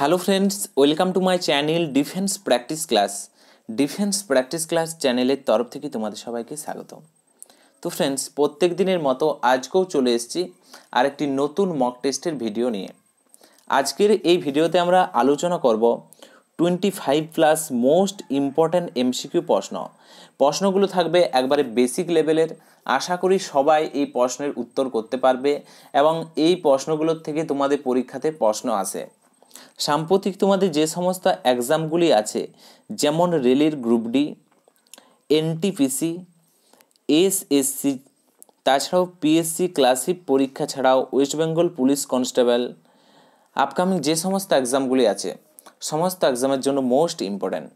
hello friends welcome to my channel defence practice class defence practice class চ্যানেলের তরফ থেকে তোমাদের সবাইকে স্বাগত তো ফ্রেন্ডস প্রত্যেক দিনের মতো আজকেও চলে এসেছি আর একটি নতুন মক টেস্টের ভিডিও নিয়ে আজকের এই ভিডিওতে আমরা আলোচনা করব twenty five plus most important MCQ প্রশ্ন প্রশ্নগুলো থাকবে একবারে বেসিক লেভেলের আশা করি সবাই এই প্রশ্নের উত্তর করতে পারবে এবং এই প্রশ্নগুলোর থেকে তোমাদের পরীক্ষাতে প্রশ্ন আসে সাম্প্রতিক তোমাদের যে সমস্ত এক্সামগুলি আছে যেমন রেলের গ্রুপ ডি এনটিপিসি এসএসসি তাছাড়াও পিএসসি ক্লাসিক পরীক্ষা ছাড়াও West Bengal police constable upcoming যে সমস্ত এক্সামগুলি আছে সমস্ত এক্সামের জন্য মোস্ট ইম্পর্ট্যান্ট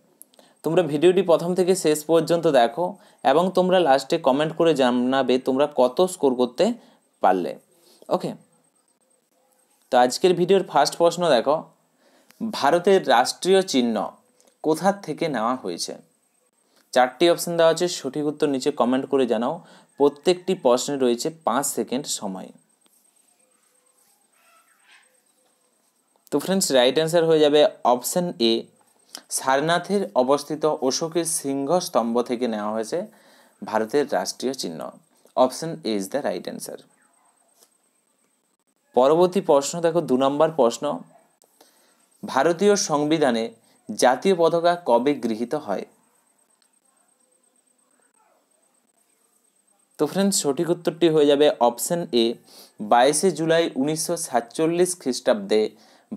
তোমরা ভিডিওটি প্রথম থেকে শেষ পর্যন্ত দেখো এবং তোমরা লাস্টে কমেন্ট করে জানাবে তোমরা কত স্কোর করতে পারলে ওকে তো আজকের ভিডিওর ফার্স্ট প্রশ্ন দেখো ভারতের রাষ্ট্রীয় চিহ্ন কোথা থেকে নেওয়া হয়েছে চারটি অপশান দেওয়া আছে সঠিক উত্তর নিচে কমেন্ট করে জানাও প্রত্যেকটি প্রশ্নে রয়েছে পাঁচ সেকেন্ড সময় তো ফ্রেন্ডস রাইট অ্যান্সার হয়ে যাবে অপশান এ সারনাথের অবস্থিত অশোকের সিংহ স্তম্ভ থেকে নেওয়া হয়েছে ভারতের রাষ্ট্রীয় চিহ্ন option A is the right answer পরবর্তী প্রশ্ন দেখো দু নম্বর প্রশ্ন ভারতীয় সংবিধানে জাতীয় পতাকা কবে গৃহীত হয় তো ফ্রেন্ডস সঠিক উত্তরটি হয়ে যাবে অপশন এ বাইশে জুলাই উনিশশো সাতচল্লিশ খ্রিস্টাব্দে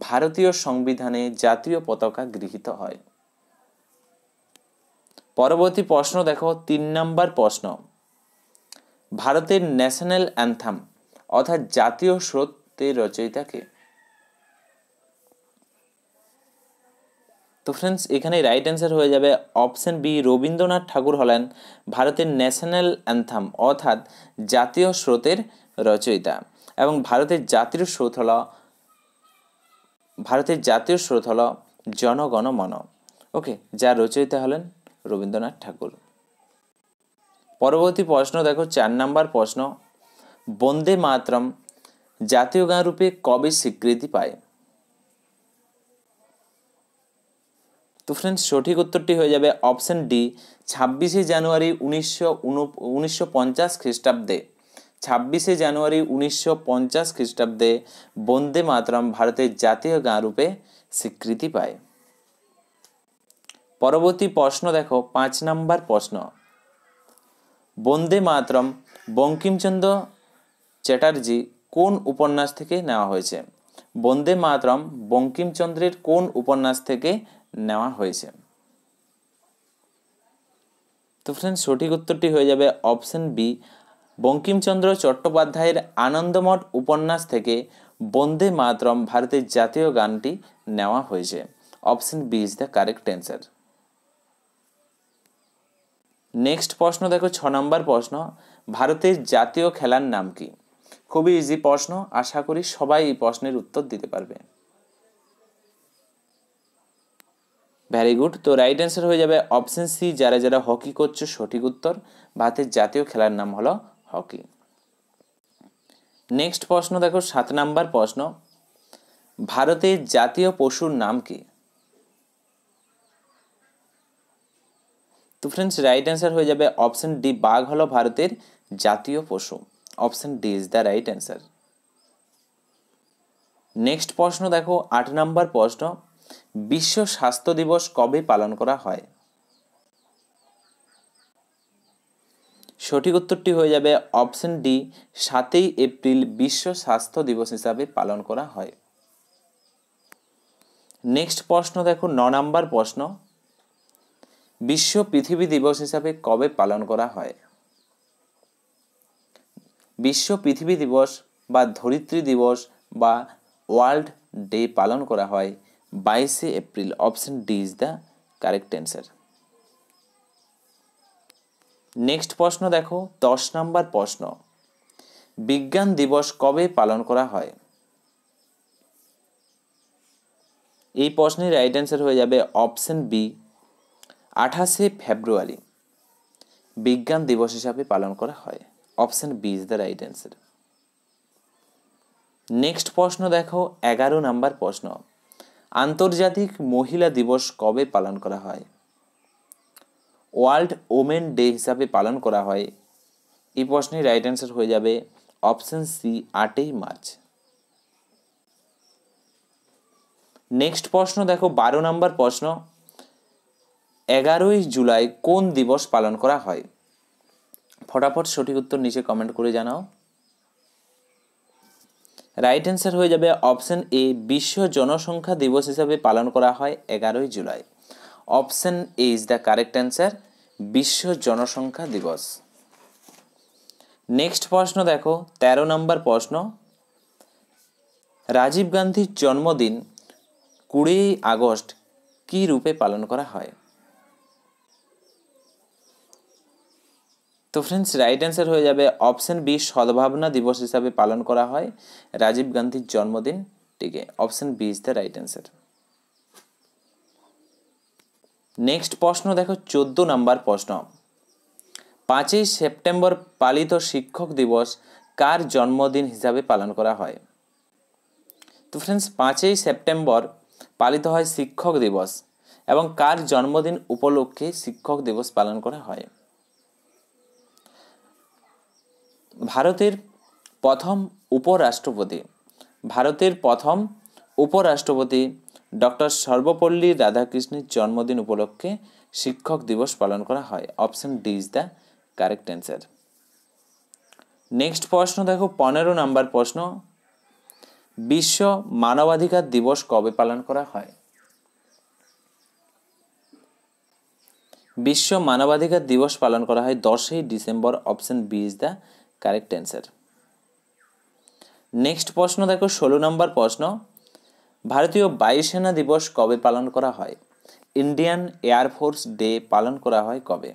ভারতীয় সংবিধানে জাতীয় পতাকা গৃহীত হয় পরবর্তী প্রশ্ন দেখো তিন নম্বর প্রশ্ন ভারতের ন্যাশনাল অ্যান্থাম অর্থাৎ জাতীয় স্রোত তো এর রচয়িতাকে তো ফ্রেন্ডস এখানে রাইট অ্যান্সার হয়ে যাবে অপশন বি রবীন্দ্রনাথ ঠাকুর হলেন ভারতের ন্যাশনাল অ্যান্থাম অর্থাৎ জাতীয় স্রোতের রচয়িতা এবং ভারতের জাতীয় স্রোত হল ভারতের জাতীয় স্রোত হল জনগণ মন ওকে যার রচয়িতা হলেন রবীন্দ্রনাথ ঠাকুর পরবর্তী প্রশ্ন দেখো চার নাম্বার প্রশ্ন বন্দে মাতরম জাতীয় গান রূপে কবে স্বীকৃতি পায় তো ফ্রেন্ডস সঠিক উত্তরটি হয়ে যাবে অপশন ডি ছাব্বিশে জানুয়ারি উনিশশো উনিশশো পঞ্চাশ খ্রিস্টাব্দে ছাব্বিশে জানুয়ারি উনিশশো পঞ্চাশ খ্রিস্টাব্দে বন্দে মাতরম ভারতের জাতীয় গান রূপে স্বীকৃতি পায় পরবর্তী প্রশ্ন দেখো পাঁচ নম্বর প্রশ্ন বন্দে মাতরম বঙ্কিমচন্দ্র চ্যাটার্জি কোন উপন্যাস থেকে নেওয়া হয়েছে বন্দে মাতরম বঙ্কিমচন্দ্রের কোন উপন্যাস থেকে নেওয়া হয়েছে তো ফ্রেন্ড সঠিক উত্তরটি হয়ে যাবে অপশন বি বঙ্কিমচন্দ্র চট্টোপাধ্যায়ের আনন্দমঠ উপন্যাস থেকে বন্দে মাতরম ভারতের জাতীয় গানটি নেওয়া হয়েছে option B is the correct answer next প্রশ্ন দেখো ছ নম্বর প্রশ্ন ভারতের জাতীয় খেলার নাম কী খুবই ইজি প্রশ্ন আশা করি সবাই এই প্রশ্নের উত্তর দিতে পারবে ভেরি গুড তো রাইট অ্যান্সার হয়ে যাবে অপশন সি যারা যারা হকি করছে সঠিক উত্তর ভারতের জাতীয় খেলার নাম হলো হকি নেক্সট প্রশ্ন দেখো সাত নাম্বার প্রশ্ন ভারতের জাতীয় পশুর নাম কি তো ফ্রেন্ডস রাইট অ্যান্সার হয়ে যাবে অপশন ডি বাঘ হলো ভারতের জাতীয় পশু option D is the right answer next প্রশ্ন দেখো আট নম্বর প্রশ্ন বিশ্ব স্বাস্থ্য দিবস কবে পালন করা হয় সঠিক উত্তরটি হয়ে যাবে অপশন ডি সাতই এপ্রিল বিশ্ব স্বাস্থ্য দিবস হিসাবে পালন করা হয় নেক্সট প্রশ্ন দেখো ন নম্বর প্রশ্ন বিশ্ব পৃথিবী দিবস হিসাবে কবে পালন করা হয় বিশ্ব পৃথিবী দিবস বা ধরিত্রী দিবস বা ওয়ার্ল্ড ডে পালন করা হয় বাইশে April option D is the correct answer next প্রশ্ন দেখো দশ নম্বর প্রশ্ন বিজ্ঞান দিবস কবে পালন করা হয় এই প্রশ্নের রাইট অ্যান্সার হয়ে যাবে অপশন বি আঠাশে ফেব্রুয়ারি বিজ্ঞান দিবস হিসাবে পালন করা হয় option B is the right answer next প্রশ্ন দেখো এগারো নাম্বার প্রশ্ন আন্তর্জাতিক মহিলা দিবস কবে পালন করা হয় ওয়ার্ল্ড ওমেন ডে হিসাবে পালন করা হয় এই প্রশ্নের রাইট অ্যান্সার হয়ে যাবে অপশান সি আটই মার্চ নেক্সট প্রশ্ন দেখো বারো নাম্বার প্রশ্ন এগারোই জুলাই কোন দিবস পালন করা হয় ফটাফট সঠিক উত্তর নিচে কমেন্ট করে জানাও রাইট অ্যান্সার হয়ে যাবে অপশন এ বিশ্ব জনসংখ্যা দিবস হিসাবে পালন করা হয় এগারোই July option A is the correct answer বিশ্ব জনসংখ্যা দিবস নেক্সট প্রশ্ন দেখো ১৩ নম্বর প্রশ্ন রাজীব গান্ধীর জন্মদিন কুড়ি আগস্ট কী রূপে পালন করা হয় তো ফ্রেন্ডস রাইট অ্যান্সার হয়ে যাবে অপশান বি সদ্ভাবনা দিবস হিসাবে পালন করা হয় রাজীব গান্ধীর জন্মদিন টিকে option B is the right answer next প্রশ্ন দেখো চোদ্দ নম্বর প্রশ্ন পাঁচই সেপ্টেম্বর পালিত শিক্ষক দিবস কার জন্মদিন হিসাবে পালন করা হয় তো ফ্রেন্ডস পাঁচই সেপ্টেম্বর পালিত হয় শিক্ষক দিবস এবং কার জন্মদিন উপলক্ষে শিক্ষক দিবস পালন করা হয় ভারতের প্রথম উপরাষ্ট্রপতি ভারতের প্রথম উপরাষ্ট্রপতি ডক্টর সর্বপল্লী রাধাকৃষ্ণের জন্মদিন উপলক্ষে শিক্ষক দিবস পালন করা হয় option D is the correct answer next প্রশ্ন দেখো পনেরো নম্বর প্রশ্ন বিশ্ব মানবাধিকার দিবস কবে পালন করা হয় বিশ্ব মানবাধিকার দিবস পালন করা হয় দশই December option B is the correct answer next প্রশ্ন দেখো ষোলো নম্বর প্রশ্ন ভারতীয় বায়ুসেনা দিবস কবে পালন করা হয় ইন্ডিয়ান এয়ারফোর্স ডে পালন করা হয় কবে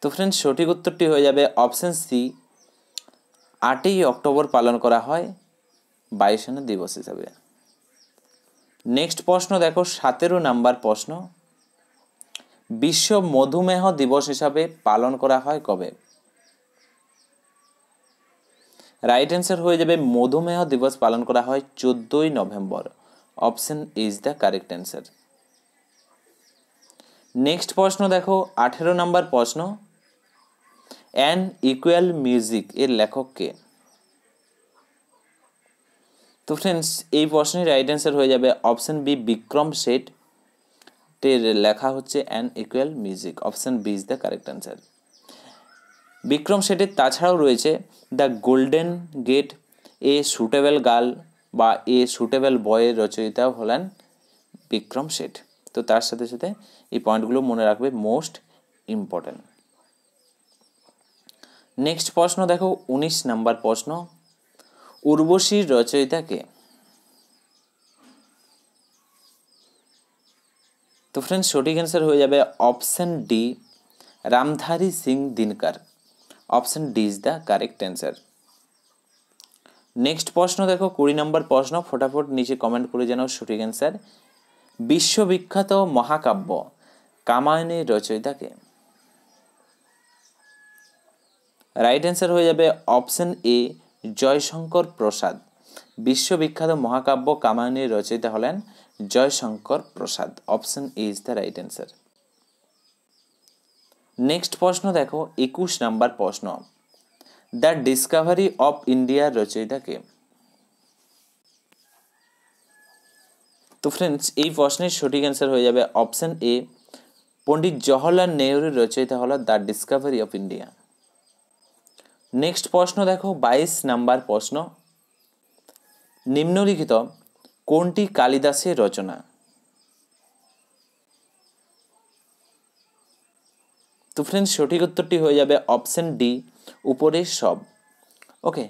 তো ফ্রেন্ড সঠিক উত্তরটি হয়ে যাবে অপশন সি আটই অক্টোবর পালন করা হয় বায়ুসেনা দিবস হিসাবে নেক্সট প্রশ্ন দেখো সতেরো নাম্বার প্রশ্ন বিশ্ব মধুমেহ দিবস হিসাবে পালন করা হয় কবে রাইট অ্যান্সার হয়ে যাবে মধুমেহ দিবস পালন করা হয় চোদ্দই November option is the correct answer next প্রশ্ন দেখো আঠেরো নম্বর প্রশ্ন অ্যান ইকুয়াল মিউজিক এর লেখক কে তো ফ্রেন্ডস এই প্রশ্নের রাইট অ্যান্সার হয়ে যাবে অপশন বি বিক্রম শেঠ টের লেখা হচ্ছে An Equal Music option B is the correct answer Vikram শেঠের তাছাড়াও রয়েছে The Golden Gate A Suitable Girl বা এ সুটেবল বয়ের রচয়িতাও হলেন বিক্রম শেঠ তো তার সাথে সাথে এই পয়েন্টগুলো মনে রাখবে মোস্ট ইম্পর্ট্যান্ট নেক্সট প্রশ্ন দেখো উনিশ নাম্বার প্রশ্ন উর্বশীর রচয়িতাকে তো ফ্রেন্ড সঠিক অ্যান্সার হয়ে যাবে option D Ramdhari Singh Dinkar option D is the correct answer next প্রশ্ন দেখো কুড়ি নম্বর প্রশ্ন ফটাফট নিচে কমেন্ট করে জানাও সঠিক অ্যান্সার বিশ্ববিখ্যাত মহাকাব্য কামায়নের রচয়িতাকে রাইট অ্যান্সার হয়ে যাবে অপশান এ জয়শঙ্কর প্রসাদ বিশ্ববিখ্যাত মহাকাব্য কামায়নের রচয়িতা হলেন Jaishankar Prasad option A is the right answer next প্রশ্ন দেখো একুশ নাম্বার প্রশ্ন দ্য ডিসকাভারি অফ ইন্ডিয়ার রচয়িতাকে তো ফ্রেন্ডস এই প্রশ্নের সঠিক অ্যান্সার হয়ে যাবে অপশন এ পণ্ডিত জওহরলাল নেহরুর রচয়িতা হল The Discovery of India next প্রশ্ন দেখো বাইশ নাম্বার প্রশ্ন নিম্নলিখিত কোনটি কালিদাসের রচনা তো ফ্রেন্ডস সঠিক উত্তরটি হয়ে যাবে অপশন ডি উপরের সব ওকে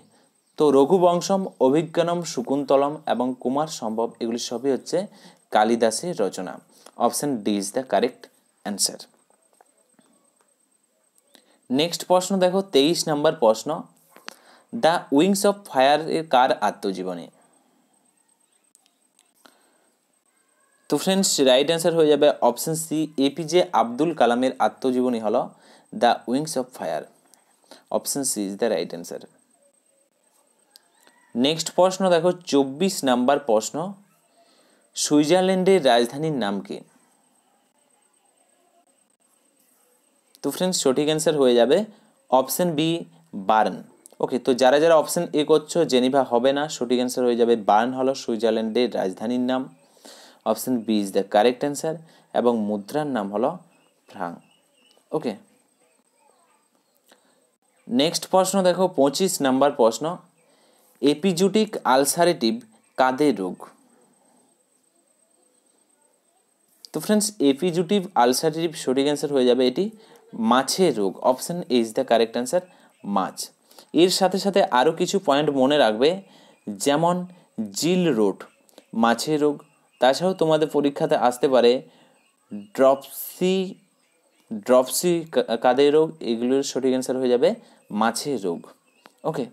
তো রঘুবংশম অভিজ্ঞানম শকুন্তলম এবং কুমার সম্ভব এগুলি সবই হচ্ছে কালিদাসের রচনা option D is the correct answer next প্রশ্ন দেখো তেইশ নম্বর প্রশ্ন দ্য উইংস অফ ফায়ার এর কার আত্মজীবনী তো ফ্রেন্ডস রাইট অ্যান্সার হয়ে যাবে অপশন সি এপিজে আব্দুল কালামের আত্মজীবনী হলো The Wings of Fire option C is the right answer next প্রশ্ন দেখো চব্বিশ নাম্বার প্রশ্ন সুইজারল্যান্ডের রাজধানীর নাম কি তো ফ্রেন্ডস সঠিক অ্যান্সার হয়ে যাবে অপশন বি বার্ন ওকে তো যারা যারা অপশন এ করছো জেনিভা হবে না সঠিক অ্যান্সার হয়ে যাবে বার্ন হলো সুইজারল্যান্ডের রাজধানীর নাম option B is the correct answer এবং মুদ্রার নাম হলো ফ্রাং ওকে নেক্সট প্রশ্ন দেখো পঁচিশ নাম্বার প্রশ্ন এপিজুটিক আলসারেটিভ কাদের রোগ তো ফ্রেন্ডস এপিজুটিভ আলসারেটিভ সঠিক অ্যান্সার হয়ে যাবে এটি মাছের রোগ option A is the correct answer মাছ এর সাথে সাথে আরও কিছু পয়েন্ট মনে রাখবে যেমন জিল রোড মাছের রোগ তাছাড়াও তোমাদের পরীক্ষাতে আসতে পারে ড্রপসি ড্রপসি কাদের রোগ এগুলোর সঠিক অ্যান্সার হয়ে যাবে মাছের রোগ ওকে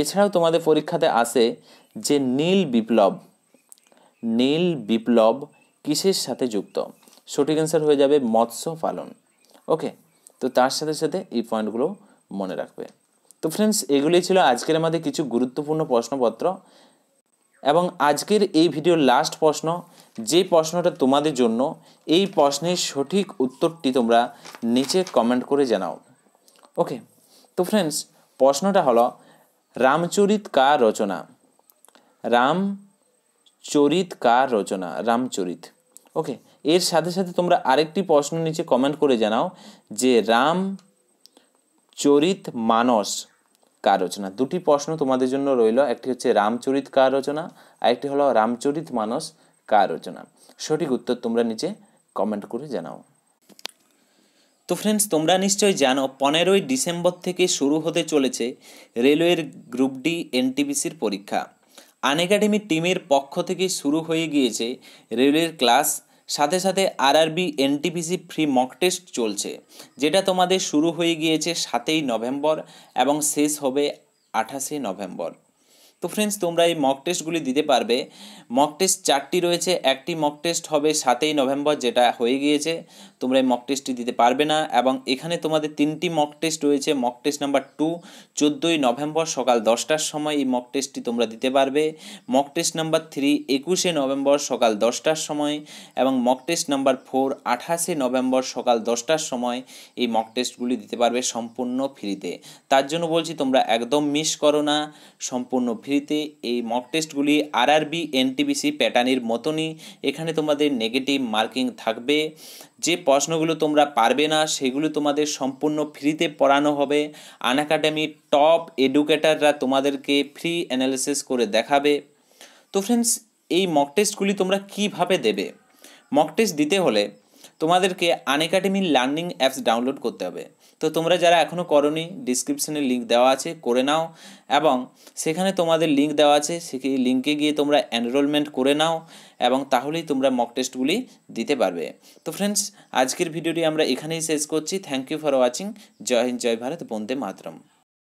এছাড়াও তোমাদের পরীক্ষাতে আসে যে নীল বিপ্লব নীল বিপ্লব কিসের সাথে যুক্ত সঠিক অ্যান্সার হয়ে যাবে মৎস্য পালন ওকে তো তার সাথে সাথে এই পয়েন্টগুলো মনে রাখবে তো ফ্রেন্ডস এগুলোই ছিল আজকের আমাদের কিছু গুরুত্বপূর্ণ প্রশ্নপত্র এবং আজকের এই ভিডিওর লাস্ট প্রশ্ন যে প্রশ্নটা তোমাদের জন্য এই প্রশ্নের সঠিক উত্তরটি তোমরা নিচে কমেন্ট করে জানাও ওকে তো ফ্রেন্ডস প্রশ্নটা হলো রামচরিত কার রচনা রামচরিত কার রচনা রামচরিত ওকে এর সাথে সাথে তোমরা আরেকটি প্রশ্ন নিচে কমেন্ট করে জানাও যে রাম চরিত মানস কার রচনা দুটি প্রশ্ন তোমাদের জন্য রইল একটি হচ্ছে রামচরিত কার রচনা আর একটি হলো রামচরিত মানস কার রচনা সঠিক উত্তর তোমরা নিচে কমেন্ট করে জানাও তো ফ্রেন্ডস তোমরা নিশ্চয়ই জানো পনেরোই ডিসেম্বর থেকে শুরু হতে চলেছে রেলওয়ের গ্রুপ ডি এনটিপিসির পরীক্ষা আন একাডেমি টিমের পক্ষ থেকে শুরু হয়ে গিয়েছে রেলওয়ের ক্লাস সাথে সাথে RRB NTPC free mock test চলছে যেটা তোমাদের শুরু হয়ে গিয়েছে সাতই নভেম্বর এবং শেষ হবে আঠাশে নভেম্বর তো ফ্রেন্ডস তোমরা এই মক টেস্টগুলি দিতে পারবে মক টেস্ট চারটি রয়েছে একটি মক টেস্ট হবে সাতই নভেম্বর যেটা হয়ে গিয়েছে তোমরা এই মক টেস্টটি দিতে পারবে না এবং এখানে তোমাদের তিনটি মক টেস্ট রয়েছে মক টেস্ট নাম্বার টু চোদ্দোই নভেম্বর সকাল দশটার সময় এই মক টেস্টটি তোমরা দিতে পারবে মক টেস্ট নাম্বার থ্রি একুশে নভেম্বর সকাল দশটার সময় এবং মক টেস্ট নাম্বার ফোর আঠাশে নভেম্বর সকাল দশটার সময় এই মক টেস্টগুলি দিতে পারবে সম্পূর্ণ ফ্রিতে তার জন্য বলছি তোমরা একদম মিস করো না সম্পূর্ণ ফ্রিতে এই মক টেস্টগুলি আরআরবি এনটিবিসি প্যাটার্নের মতনই এখানে তোমাদের নেগেটিভ মার্কিং থাকবে যে প্রশ্নগুলো তোমরা পারবে না সেগুলো তোমাদের সম্পূর্ণ ফ্রিতে পড়ানো হবে আন একাডেমির টপ এডুকেটাররা তোমাদেরকে ফ্রি অ্যানালিসিস করে দেখাবে তো ফ্রেন্ডস এই মক টেস্টগুলি তোমরা কিভাবে দেবে মক টেস্ট দিতে হলে তোমাদেরকে আনএকাডেমির লার্নিং অ্যাপস ডাউনলোড করতে হবে তো তোমরা যারা এখনও করনি ডিসক্রিপশানে লিঙ্ক দেওয়া আছে করে নাও এবং সেখানে তোমাদের লিঙ্ক দেওয়া আছে সেই লিঙ্কে গিয়ে তোমরা এনরোলমেন্ট করে নাও এবং তাহলেই তোমরা মক টেস্টগুলি দিতে পারবে তো ফ্রেন্ডস আজকের ভিডিওটি আমরা এখানেই শেষ করছি থ্যাংক ইউ ফর ওয়াচিং জয় হিন্দ জয় ভারত বন্দে মাতরম